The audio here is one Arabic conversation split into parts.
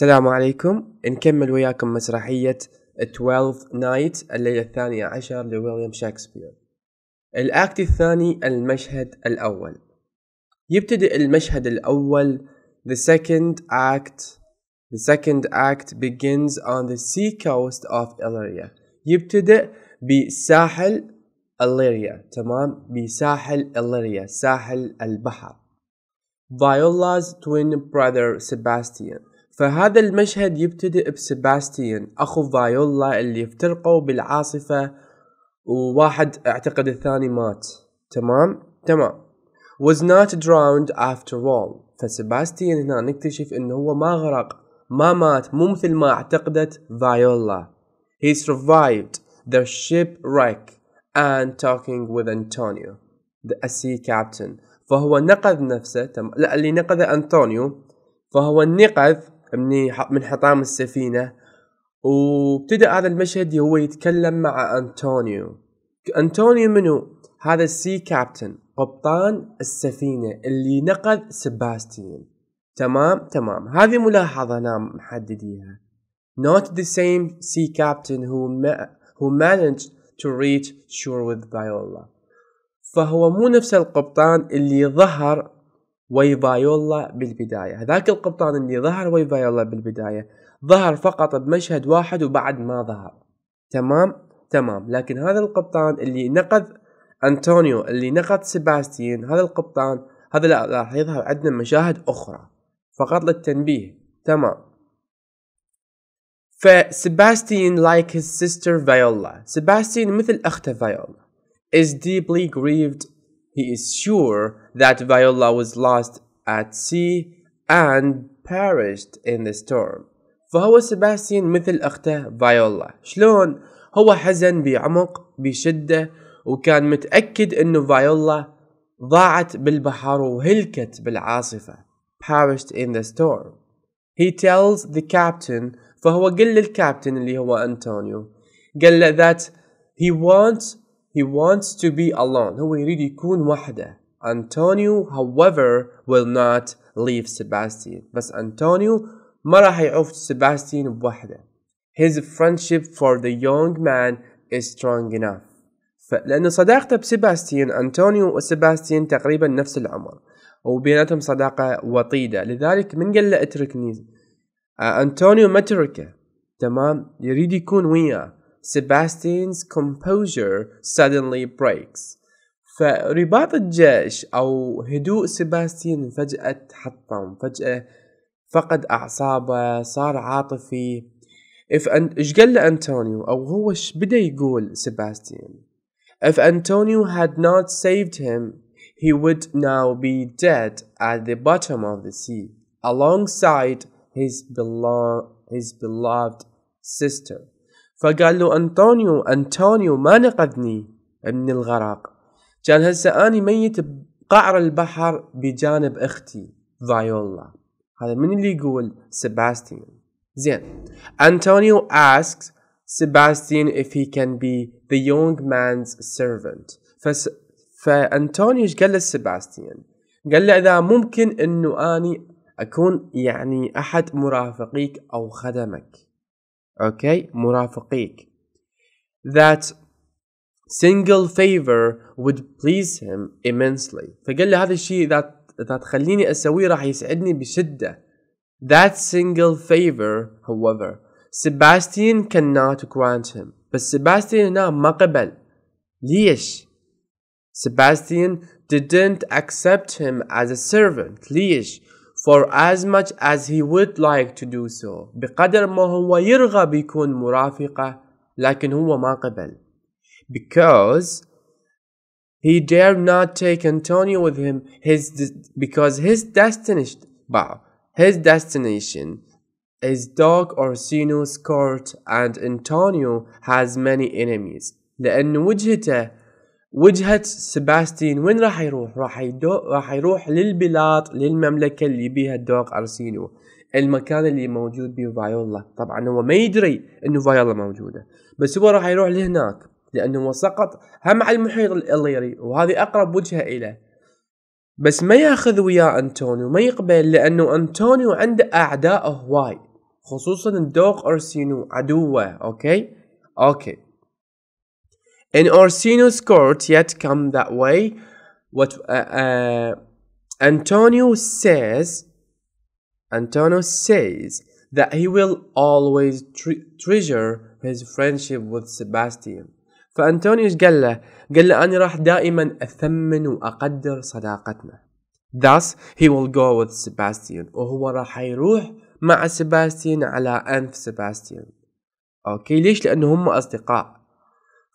السلام عليكم نكمل وياكم مسرحية 12 نايت الليلة الثانية عشر لويليام شكسبير الآكت الثاني المشهد الأول يبتدئ المشهد الأول The second act The second act begins on the sea coast of Illyria يبتدئ بساحل إليريا تمام بساحل إليريا ساحل البحر Viola's twin brother Sebastian فهذا المشهد يبتدئ بسباستيان أخو فايولا اللي افترقوا بالعاصفة وواحد اعتقد الثاني مات تمام تمام was not drowned after all فسباستيان هنا نكتشف انه هو ما غرق ما مات مو مثل ما اعتقدت فايولا he survived the shipwreck and talking with Antonio the sea captain فهو نقذ نفسه تم... لا اللي نقذه أنطونيو فهو نقذ من حطام السفينة وابتدأ هذا المشهد هو يتكلم مع أنطونيو أنطونيو منو؟ هذا السي كابتن قبطان السفينة اللي نقذ سباستين تمام تمام هذه ملاحظة أنا محدديها Not the same sea captain who, ma who managed to reach shore with Viola فهو مو نفس القبطان اللي ظهر ويفايولا بالبداية هذاك القبطان اللي ظهر ويفايولا بالبداية ظهر فقط بمشهد واحد وبعد ما ظهر تمام تمام لكن هذا القبطان اللي نقذ أنطونيو اللي نقذ سباستيان هذا القبطان هذا لا راح يظهر عندنا مشاهد أخرى فقط للتنبيه تمام فسباستيان like his sister Viola سباستيان مثل أخته فيولا is deeply grieved he is sure that Viola was lost at sea and perished in the storm فهو سباستيان مثل أخته فيولا شلون؟ هو حزن بعمق بشدة وكان متأكد أنه فيولا ضاعت بالبحر وهلكت بالعاصفة perished in the storm He tells the captain فهو قل للكابتن اللي هو أنتونيو قال له that he wants he wants to be alone هو يريد يكون وحده أنطونيو however will not leave Sebastian بس أنطونيو ما راح يعوف سيباستيان بوحده his friendship for the young man is strong enough لأن صداقته بسيباستيان أنطونيو وسيباستيان تقريبا نفس العمر وبيناتهم صداقة وطيدة لذلك من قال له اتركني أنطونيو ما تركه تمام يريد يكون وياه Sebastian's composure suddenly breaks فرباط الجيش أو هدوء سباستين فجأة تحطم فجأة فقد أعصابه صار عاطفي اف انت ايش قال لأنتونيو أو هو ايش بدأ يقول سباستيان If Antonio had not saved him, he would now be dead at the bottom of the sea, alongside his, belo- his beloved sister. فقال له أنطونيو أنطونيو ما نقذني من الغرق كان هسه اني ميت بقعر البحر بجانب اختي فايولا هذا من اللي يقول سباستين زين انطونيو asks سباستين if he can be the young man's servant فس... فانطونيو ايش قال لسباستين قال له اذا ممكن انه اني اكون يعني احد مرافقيك او خدمك اوكي okay? مرافقيك that single favor would please him immensely فقال لي هذا الشيء إذا تخليني أسويه راح يسعدني بشدة that single favor however Sebastian cannot grant him But Sebastian هنا ما قبل ليش Sebastian didn't accept him as a servant ليش for as much as he would like to do so بقدر ما هو يرغب يكون مرافقه لكن هو ما قبل because he dared not take Antonio with him his because his destination wow, his destination is Doc Orsino's court and Antonio has many enemies لأن وجهته وجهة سباستين وين راح يروح؟ راح, يدو... راح يروح للبلاط للمملكة اللي بيها دوق أرسينو المكان اللي موجود بيه فايولا طبعا هو ما يدري انه فايولا موجودة بس هو راح يروح لهناك لأنه سقط هم على المحيط الإليري وهذه أقرب وجهة إليه بس ما ياخذ وياه أنتونيو ما يقبل لأنه أنتونيو عنده أعداء هواي خصوصا الدوق أرسينو عدوه أوكي أوكي In Orsino's court yet come that way what uh, uh, Antonio says Antonio says that he will always treasure his friendship with Sebastian فأنتونيوس قال له قال له أنا راح دائما أثمن وأقدر صداقتنا Thus he will go with Sebastian وهو راح يروح مع سباستيان على أنف سباستيان أوكي ليش لأنه هم أصدقاء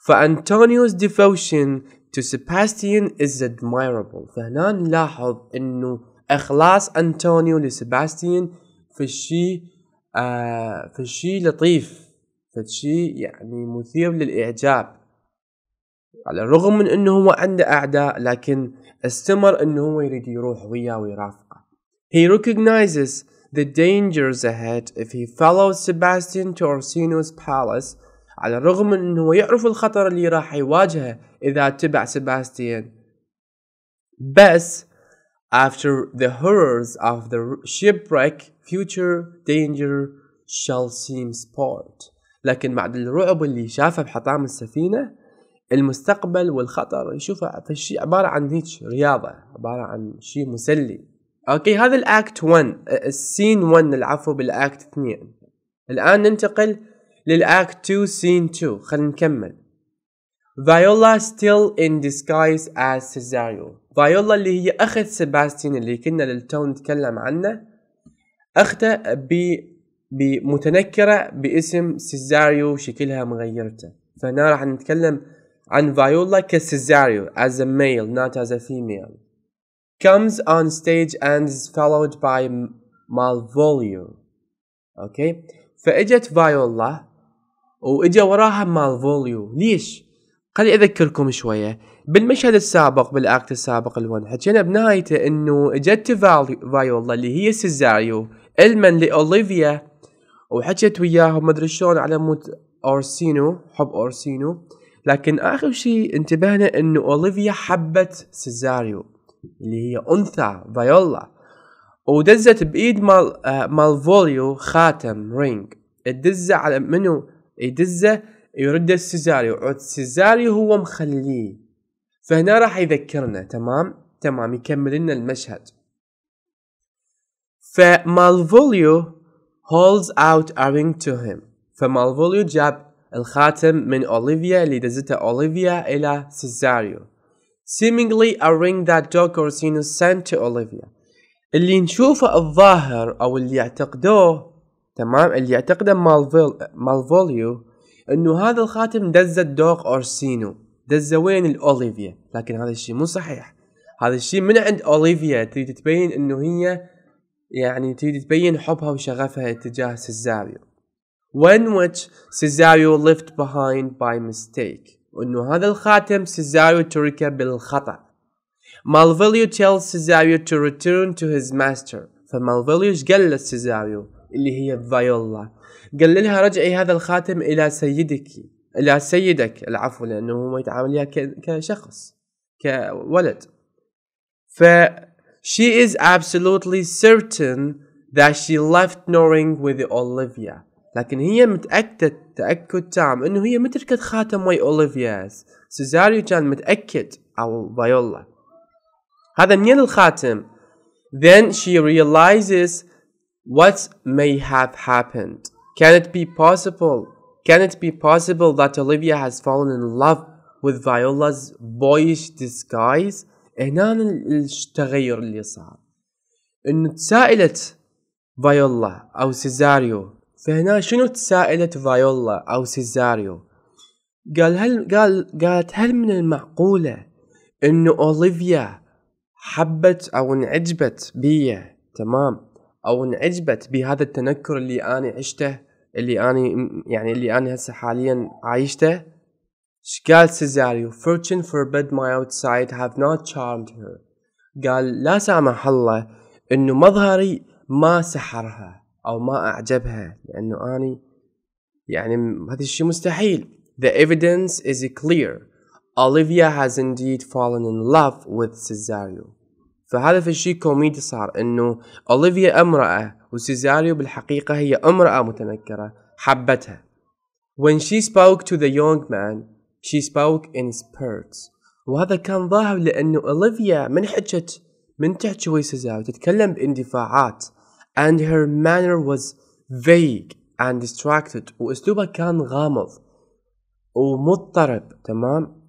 فأنتونيوس devotion to Sebastian is admirable فهنا نلاحظ أنه إخلاص أنتونيو لسباستيان في الشيء آه في الشيء لطيف الشيء يعني مثير للإعجاب على الرغم من انه هو عنده اعداء لكن استمر انه هو يريد يروح وياه ويرافقه. He recognizes the dangers ahead if he follows Sebastian to Orsino's palace على الرغم من انه هو يعرف الخطر اللي راح يواجهه اذا اتبع سباستيان بس after the horrors of the shipwreck future danger shall seem sport لكن بعد الرعب اللي شافه بحطام السفينة المستقبل والخطر يشوفها الشيء عبارة عن هيك رياضة عبارة عن شيء مسلي اوكي هذا الاكت 1 السين 1 العفو بالاكت 2 الان ننتقل للاكت 2 سين 2 خلينا نكمل فيولا still in disguise as Cesario فايولا اللي هي اخت سباستين اللي كنا للتو نتكلم عنه اخته ب بمتنكرة باسم سيزاريو شكلها مغيرته فهنا راح نتكلم عن فيولا كسيزاريو as a male, not as a female. Comes on stage and is followed by Malvolio. Okay? فاجت فايولا واجا وراها مالفوليو ليش؟ خليني اذكركم شويه بالمشهد السابق بالاكت السابق الون حكينا بنهايته انه اجت فايولا اللي هي سيزاريو المن لاوليفيا وحكت وياهم مدري شلون على موت اورسينو حب اورسينو لكن آخر شيء انتبهنا أنه أوليفيا حبت سيزاريو اللي هي أنثى فايولا ودزت بإيد مال آه، مالفوليو خاتم رينج الدزة على منو يدزه يرد السيزاريو عود سيزاريو هو مخليه فهنا راح يذكرنا تمام تمام يكمل لنا المشهد فمالفوليو holds out a ring to him فمالفوليو جاب الخاتم من أوليفيا اللي دزته أوليفيا إلى سيزاريو seemingly a ring that Doc Orsino sent to Olivia اللي نشوفه الظاهر أو اللي يعتقدوه تمام اللي يعتقده مالفوليو انه هذا الخاتم دزة دوق اورسينو دزة وين الاوليفيا لكن هذا الشيء مو صحيح هذا الشيء من عند اوليفيا تريد تبين انه هي يعني تريد تبين حبها وشغفها تجاه سيزاريو when which Cesario left behind by mistake وأنه هذا الخاتم Cesario ترك بالخطأ Malvolio tells Cesario to return to his master فمالفوليو ايش قال لسيزاريو اللي هي فايولا قال لها رجعي هذا الخاتم الى سيدك الى سيدك العفو لانه هو يتعامل وياها كشخص كولد ف she is absolutely certain that she left Noring with Olivia لكن هي متأكدة تأكد تام انه هي متركت خاتم وي اوليفياس سيزاريو كان متأكد او فايولا هذا منين الخاتم Then she realizes what may have happened. Can it be possible? Can it be possible that Olivia has fallen in love with Viola's boyish disguise? هنا التغير اللي صار. انه تسائلت فيولا او سيزاريو فهنا شنو تسائلت فايولا أو سيزاريو قال هل قال قالت هل من المعقولة إنه أوليفيا حبت أو انعجبت بي تمام أو انعجبت بهذا التنكر اللي أنا عشته اللي أنا يعني اللي أنا هسه حاليا عايشته قال سيزاريو fortune forbid my outside have not charmed her قال لا سامح الله إنه مظهري ما سحرها او ما اعجبها لانه اني يعني هذا الشيء مستحيل The evidence is clear Olivia has indeed fallen in love with Cesario فهذا في الشيء كوميدي صار انه اوليفيا امرأة وسيزاريو بالحقيقة هي امرأة متنكرة حبتها When she spoke to the young man she spoke in spurts وهذا كان ظاهر لانه اوليفيا من حجت من تحكي ويا سيزاريو تتكلم باندفاعات and her manner was vague and distracted وأسلوبها كان غامض ومضطرب تمام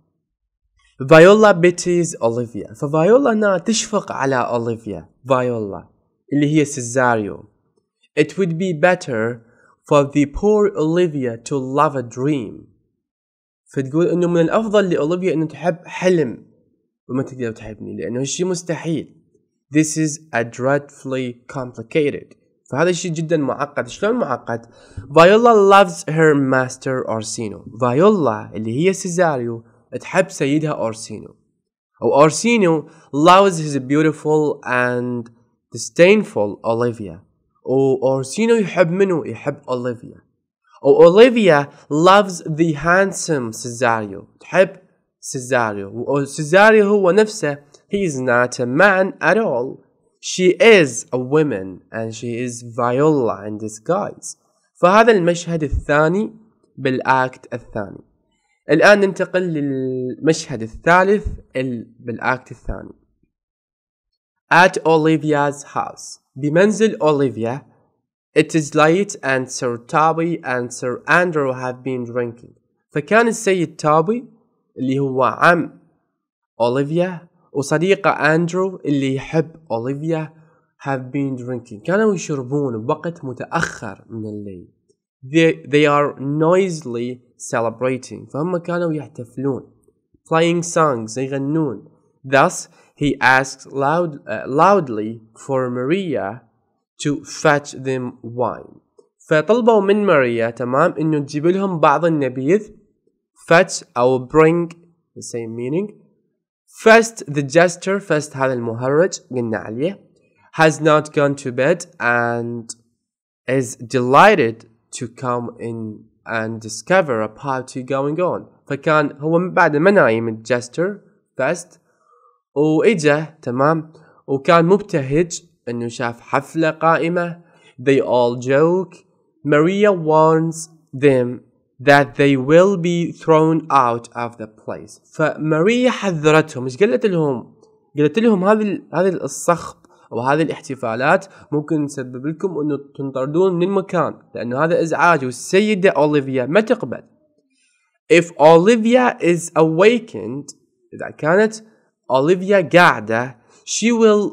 فايولا بيتيز أوليفيا ففايولا هنا تشفق على أوليفيا فايولا اللي هي سيزاريو It would be better for the poor Olivia to love a dream فتقول انه من الافضل لاوليفيا انه تحب حلم وما تقدر تحبني لانه هالشي مستحيل This is a dreadfully complicated. فهذا الشيء جدا معقد شلون معقد Viola loves her master Orsino Viola اللي هي سيزاريو تحب سيدها أورسينو أو أورسينو loves his beautiful and disdainful Olivia أو أورسينو يحب منو يحب أوليفيا أو أوليفيا loves the handsome سيزاريو تحب سيزاريو وسيزاريو هو نفسه He's not a man at all. She is a woman and she is Viola in disguise. فهذا المشهد الثاني بالآكت الثاني. الآن ننتقل للمشهد الثالث بالآكت الثاني. At Olivia's house. بمنزل أوليفيا. It is late and Sir Toby and Sir Andrew have been drinking. فكان السيد توبي اللي هو عم أوليفيا وصديقه أندرو اللي يحب أوليفيا have been drinking كانوا يشربون بوقت متأخر من الليل they, they are noisily celebrating فهم كانوا يحتفلون playing songs يغنون thus he asked loud, uh, loudly for Maria to fetch them wine فطلبوا من ماريا تمام انه تجيب لهم بعض النبيذ fetch او bring the same meaning First, the jester, first هذا المهرج قلنا عليه has not gone to bed and is delighted to come in and discover a party going on فكان هو بعد ما نايم الجستر فست وإجا تمام وكان مبتهج إنه شاف حفلة قائمة they all joke Maria warns them that they will be thrown out of the place فماريا حذرتهم ايش قالت لهم قالت لهم هذه هذه الصخب او هذه الاحتفالات ممكن تسبب لكم انه تنطردون من المكان لانه هذا ازعاج والسيده اوليفيا ما تقبل if Olivia is awakened اذا كانت Olivia قاعده she will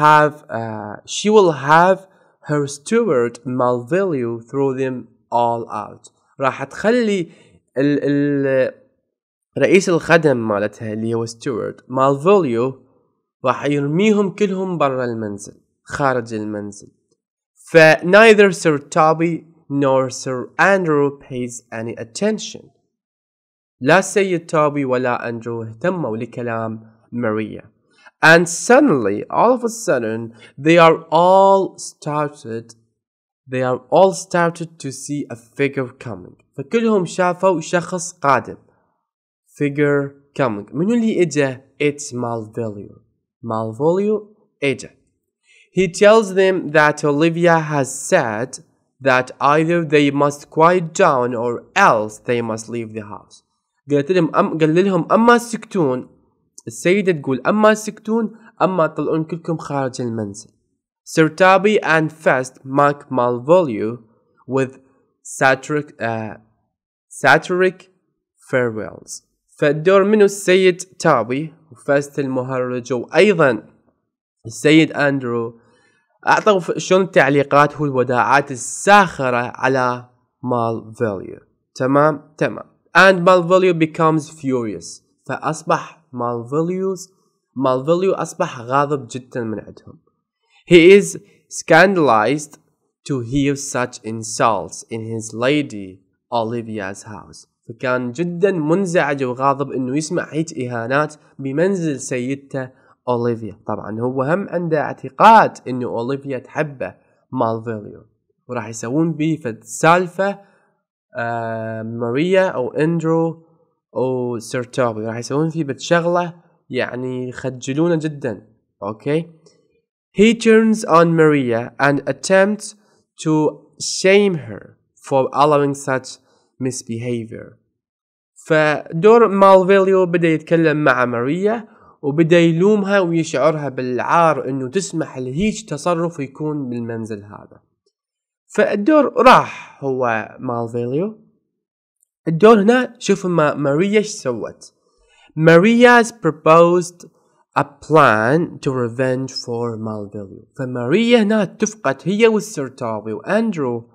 have uh, she will have her steward malvalue throw them all out راح تخلي ال ال رئيس الخدم مالتها اللي هو ستيوارت مالفوليو راح يرميهم كلهم برا المنزل خارج المنزل ف neither Sir Toby nor Sir Andrew pays any attention لا سيد توبي ولا أندرو اهتموا لكلام ماريا and suddenly all of a sudden they are all started They are all started to see a figure coming فكلهم شافوا شخص قادم figure coming منو اللي اجا it's Malvolio Malvolio اجا He tells them that Olivia has said that either they must quiet down or else they must leave the house قالت لهم أم قال لهم اما سكتون السيده تقول اما سكتون اما طلعون كلكم خارج المنزل Sir Toby and Fest mark Malvolio with satiric, uh, satiric farewells فالدور منه السيد تابي وفاست المهرج وأيضا السيد أندرو أعطوا شلون التعليقات هو الوداعات الساخرة على Malvolio تمام تمام and فاليو becomes furious فأصبح مال فاليو أصبح غاضب جدا من عندهم He is scandalized to hear such insults in his lady Olivia's house. فكان جدا منزعج وغاضب انه يسمع هيك اهانات بمنزل سيدته اوليفيا طبعا هو هم عنده اعتقاد انه اوليفيا تحبه مالفيليو وراح يسوون بيه فد سالفه آه ماريا او اندرو او سيرتوبي راح يسوون فيه بتشغله يعني يخجلونه جدا اوكي He turns on Maria and attempts to shame her for allowing such misbehavior. فدور مالفيليو بدا يتكلم مع ماريا وبدا يلومها ويشعرها بالعار انه تسمح لهيج تصرف يكون بالمنزل هذا فالدور راح هو مالفيليو الدور هنا شوف ما ماريا ايش سوت ماريا's proposed a plan to revenge for Malvillio فماريا هنا اتفقت هي توبي واندرو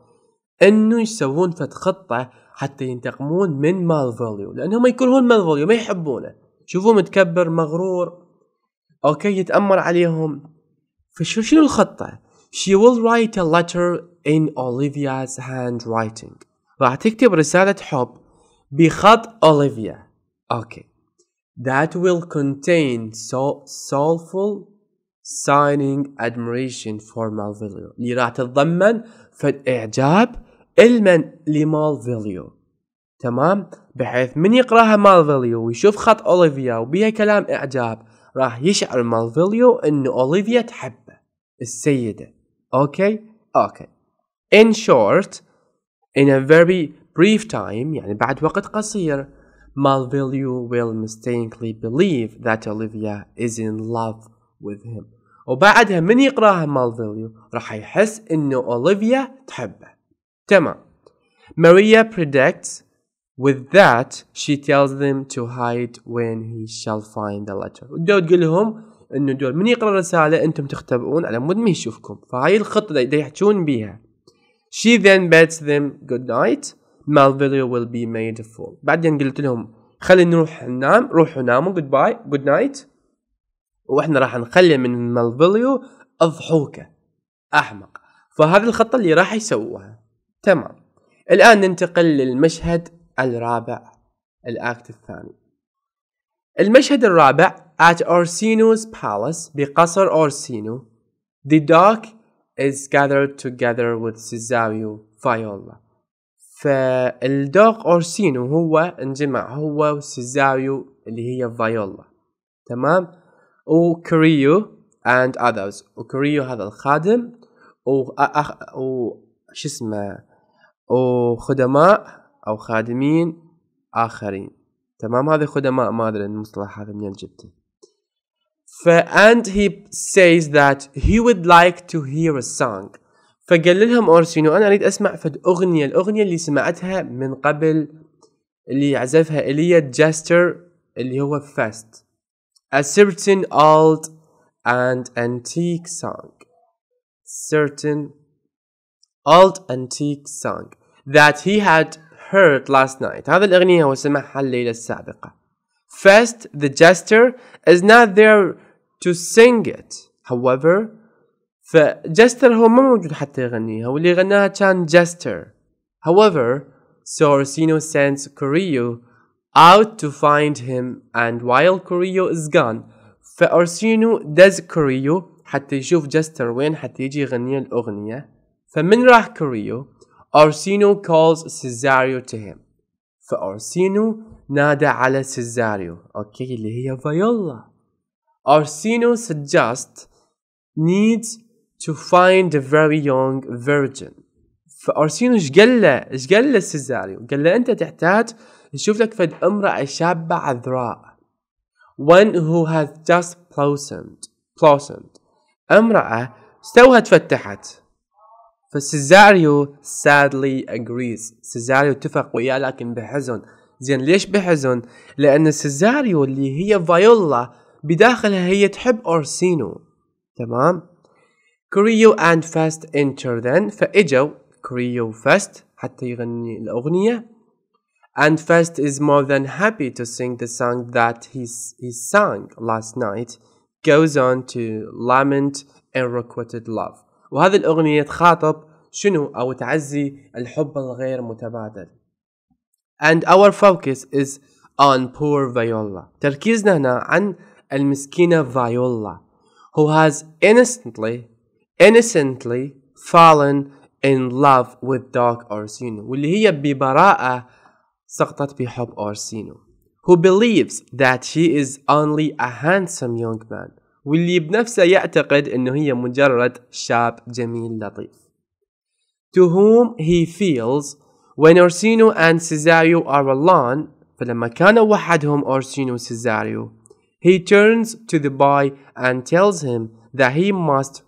انه يسوون فت خطة حتى ينتقمون من مالفوليو لانهم يكرهون مالفوليو ما يحبونه شوفوه متكبر مغرور اوكي يتأمر عليهم فشو شنو الخطة she will write a letter in Olivia's handwriting راح تكتب رسالة حب بخط أوليفيا اوكي that will contain so soulful signing admiration for Malvolio اللي راح تتضمن فد إعجاب علما لمالفيليو تمام بحيث من يقراها مالفيليو ويشوف خط أوليفيا وبيها كلام إعجاب راح يشعر مالفيليو إنه أوليفيا تحبه السيدة أوكي أوكي in short in a very brief time يعني بعد وقت قصير Malvolio will mistakenly believe that Olivia is in love with him وبعدها من يقراها مالفيليو راح يحس إنه أوليفيا تحبه تمام Maria predicts With that, she tells them to hide when he shall find the letter. ودو تقول لهم انه دول من يقرا الرسالة انتم تختبئون على مود ما يشوفكم، فهاي الخطة دا يحجون بيها. She then bids them good night مع فيديو ويل بي ميد فول بعدين قلت لهم خلينا نروح ننام روحوا ناموا جود باي جود نايت واحنا راح نخلي من مالفيليو اضحوكه احمق فهذه الخطه اللي راح يسووها تمام الان ننتقل للمشهد الرابع الاكت الثاني المشهد الرابع at Orsino's palace بقصر أورسينو the dark is gathered together with Cesario Viola فالدوغ اورسينو هو انجمع هو وسيزايو اللي هي فايولا تمام وكريو and others وكريو هذا الخادم و شو اسمه وخدماء او خادمين اخرين تمام هذا خدماء ما ادري المصطلح هذا منين جبته ف and he says that he would like to hear a song فقال لهم اورسينو انا اريد اسمع فد اغنيه الاغنيه اللي سمعتها من قبل اللي عزفها اليا جاستر اللي هو فاست a certain old and antique song certain old antique song that he had heard last night هذا الأغنية هو سمعها الليلة السابقة First, the jester is not there to sing it. However, فجستر هو ما موجود حتى يغنيها واللي غناها كان جستر however Sorosino sends Corio out to find him and while Corio is gone فأرسينو does Corio حتى يشوف جستر وين حتى يجي يغني الأغنية فمن راح كوريو Orsino calls سيزاريو to him فأرسينو نادى على سيزاريو أوكي اللي هي فيولا أورسينو suggests needs to find a very young virgin فارسينو ايش قال له؟ ايش قال له سيزاريو؟ قال له انت تحتاج تشوف لك فد امراه شابه عذراء one who has just blossomed blossomed امراه توها تفتحت فسيزاريو sadly agrees سيزاريو اتفق وياه لكن بحزن زين ليش بحزن؟ لأن سيزاريو اللي هي فايولا بداخلها هي تحب أرسينو تمام؟ كوريو اند فاست انتر ذن فاجوا كريو فاست حتى يغني الأغنية. and fast is more than happy to sing the song that he, he sang last night goes on to lament and requited love وهذه الأغنية تخاطب شنو او تعزي الحب الغير متبادل and our focus is on poor Viola تركيزنا هنا عن المسكينه فايولا who has innocently innocently fallen in love with dog Orsino واللي هي ببراءة سقطت بحب أورسينو who believes that she is only a handsome young man واللي بنفسه يعتقد انه هي مجرد شاب جميل لطيف to whom he feels when Orsino and Cesario are alone فلما كان وحدهم Orsino Cesario he turns to the boy and tells him that he must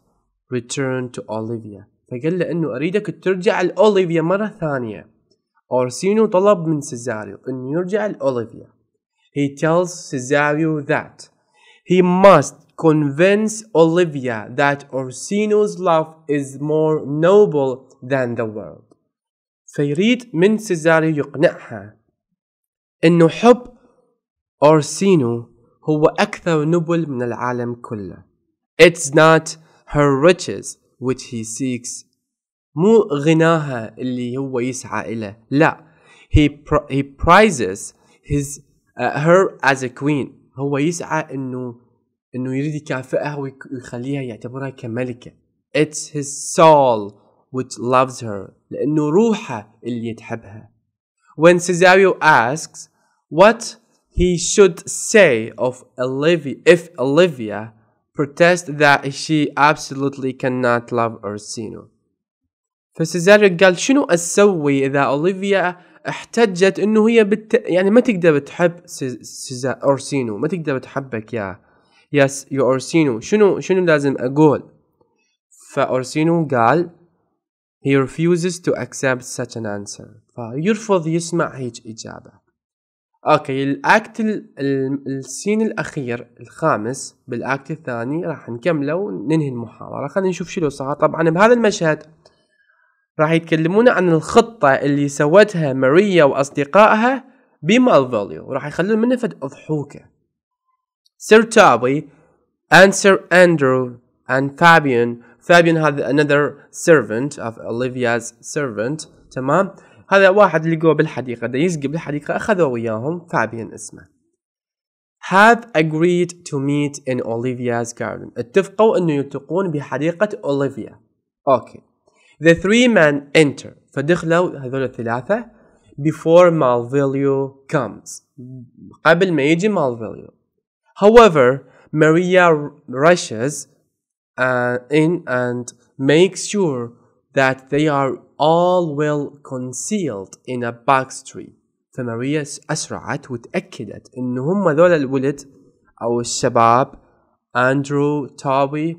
return to Olivia فقال له انه اريدك ترجع لاوليفيا مره ثانيه اورسينو طلب من سيزاريو انه يرجع لاوليفيا he tells Cesario that he must convince Olivia that Orsino's love is more noble than the world. فيريد من سيزاريو يقنعها انه حب أورسينو هو أكثر نبل من العالم كله. It's not her riches which he seeks مو غناها اللي هو يسعى إليه لا he, pr- he prizes his uh, her as a queen هو يسعى انه انه يريد يكافئها ويخليها يعتبرها كملكة. it's his soul which loves her لانه روحه اللي تحبها when Cesario asks what he should say of Olivia if Olivia protest that she absolutely cannot love Orsino فسيزاريو قال شنو أسوي إذا أوليفيا احتجت انه هي بت... يعني ما تقدر تحب سيزا اورسينو ما تقدر تحبك يا يا يا اورسينو شنو شنو لازم اقول فاورسينو قال he refuses to accept such an answer فيرفض يسمع هيج اجابه اوكي الاكت السين الاخير الخامس بالاكت الثاني راح نكمله وننهي المحاضره خلينا نشوف شنو صار طبعا بهذا المشهد راح يتكلمون عن الخطه اللي سوتها ماريا واصدقائها بمالفوليو وراح يخلون منه فد اضحوكه سير تابي and Sir اندرو and فابيون فابيون هذا another servant of Olivia's servant تمام هذا واحد لقوه بالحديقة دا يسقي بالحديقة أخذوه وياهم فابين اسمه have agreed to meet in Olivia's garden اتفقوا أنه يلتقون بحديقة أوليفيا أوكي the three men enter فدخلوا هذول الثلاثة before Malvolio comes قبل ما يجي Malvolio however Maria rushes uh, in and makes sure that they are all well concealed in a back street فماريا أسرعت وتأكدت إن هم ذول الولد أو الشباب أندرو توبي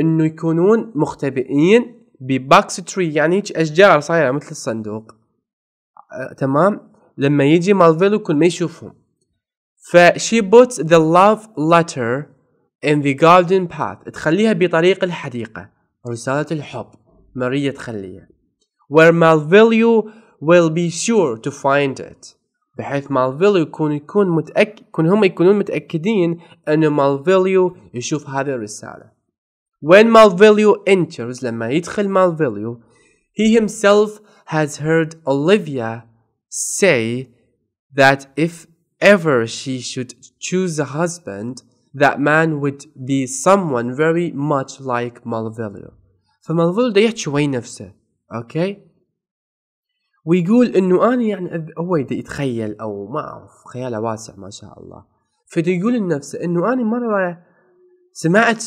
إنه يكونون مختبئين بباكس تري يعني أشجار صايرة مثل الصندوق أه تمام لما يجي مالفيلو كل ما يشوفهم ف she puts the love letter in the garden path تخليها بطريق الحديقة رسالة الحب ماريا تخليها where Malvolio will be sure to find it بحيث مالفيليو يكون يكون متأكد يكون هم يكونون متأكدين أن مالفيليو يشوف هذه الرسالة. When Malvolio enters لما يدخل مالفيليو he himself has heard Olivia say that if ever she should choose a husband that man would be someone very much like Malvolio. فمالفيليو ده يحكي وين نفسه اوكي ويقول انه انا يعني هو يتخيل او ما اعرف خياله واسع ما شاء الله يقول لنفسه انه انا مره سمعت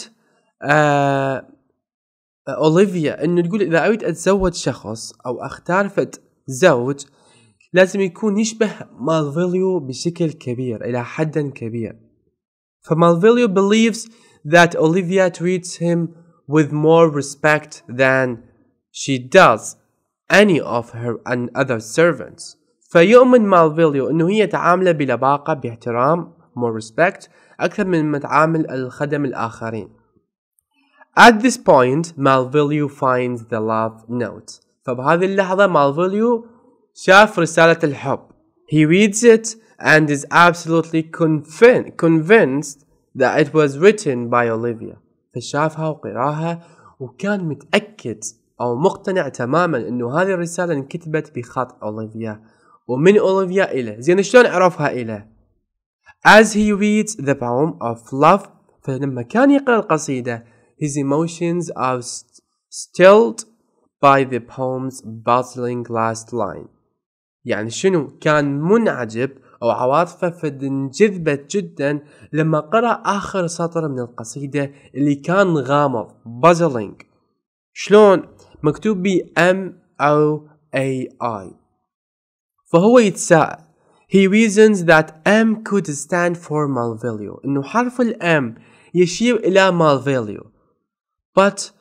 آه اوليفيا انه تقول اذا اريد اتزوج شخص او اختار فت زوج لازم يكون يشبه مالفيليو بشكل كبير الى حد كبير فمالفيليو believes that Olivia treats him with more respect than she does any of her and other servants فيؤمن مالفيليو انه هي تعامله بلباقة باحترام more respect اكثر من ما تعامل الخدم الاخرين At this point Malvolio finds the love note فبهذه اللحظة Malvilio شاف رسالة الحب He reads it and is absolutely convinced that it was written by Olivia فشافها وقراها وكان متأكد أو مقتنع تماما أنه هذه الرسالة انكتبت بخط أوليفيا ومن أوليفيا إله زين شلون عرفها إله As he reads the poem of love فلما كان يقرأ القصيدة his emotions are stilled by the poem's bustling last line يعني شنو كان منعجب أو عواطفه فد انجذبت جدا لما قرأ آخر سطر من القصيدة اللي كان غامض بازلينج شلون مكتوب ب M O A I فهو يتساءل He reasons that M could stand for malvalue إنه حرف M يشير إلى malvalue but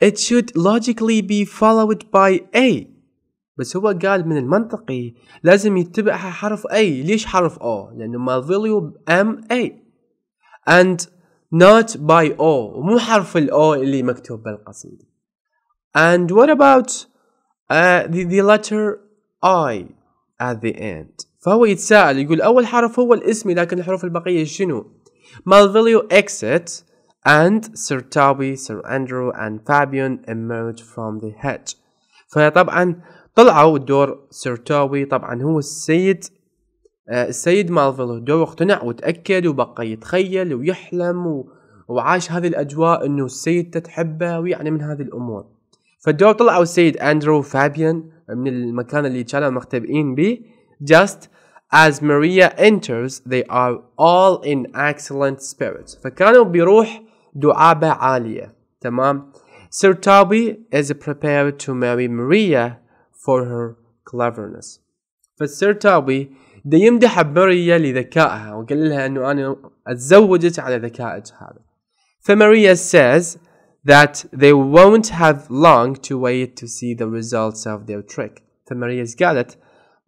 it should logically be followed by A بس هو قال من المنطقي لازم يتبعها حرف A ليش حرف O لأنه malvalue M A and not by O مو حرف ال O اللي مكتوب بالقصيدة And what about uh, the, the letter I at the end فهو يتساءل يقول أول حرف هو الاسم لكن الحروف البقية شنو Malvilio exit and Sir Toby, Sir Andrew and Fabian emerge from the hedge فطبعا طلعوا الدور سير توبي طبعا هو السيد آه، السيد مالفيلو دور اقتنع وتأكد وبقى يتخيل ويحلم وعاش هذه الأجواء إنه السيد تتحبه ويعني من هذه الأمور فالدور طلعوا السيد اندرو فابيان من المكان اللي كانوا مختبئين به just as Maria enters they are all in excellent spirits فكانوا بروح دعابة عالية تمام Sir Toby is prepared to marry Maria for her cleverness فالسير تابي دا يمدح ماريا لذكائها وقال لها انه انا اتزوجت على ذكائك هذا فماريا says that they won't have long to wait to see the results of their trick فماريز قالت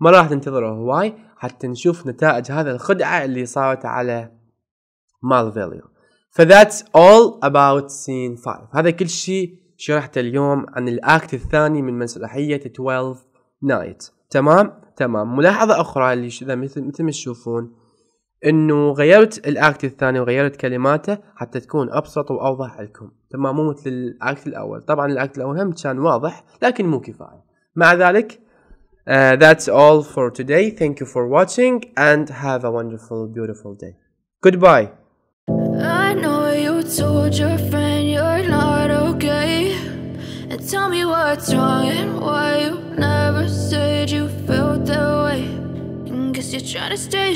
ما راح تنتظروا هواي حتى نشوف نتائج هذا الخدعة اللي صارت على مالفيليو. فاليو فذاتس all about scene 5 هذا كل شيء شرحته اليوم عن الاكت الثاني من مسرحية 12 نايت تمام تمام ملاحظة أخرى اللي مثل مثل ما تشوفون انه غيرت الاكت الثاني وغيرت كلماته حتى تكون ابسط واوضح لكم تمام مو مثل الاكت الاول طبعا الاكت الاول هم كان واضح لكن مو كفايه مع ذلك uh, that's all for today thank you for watching and have a wonderful beautiful day goodbye I know you told your friend you're not okay and tell me what's wrong and why you never said you felt that way you're trying to stay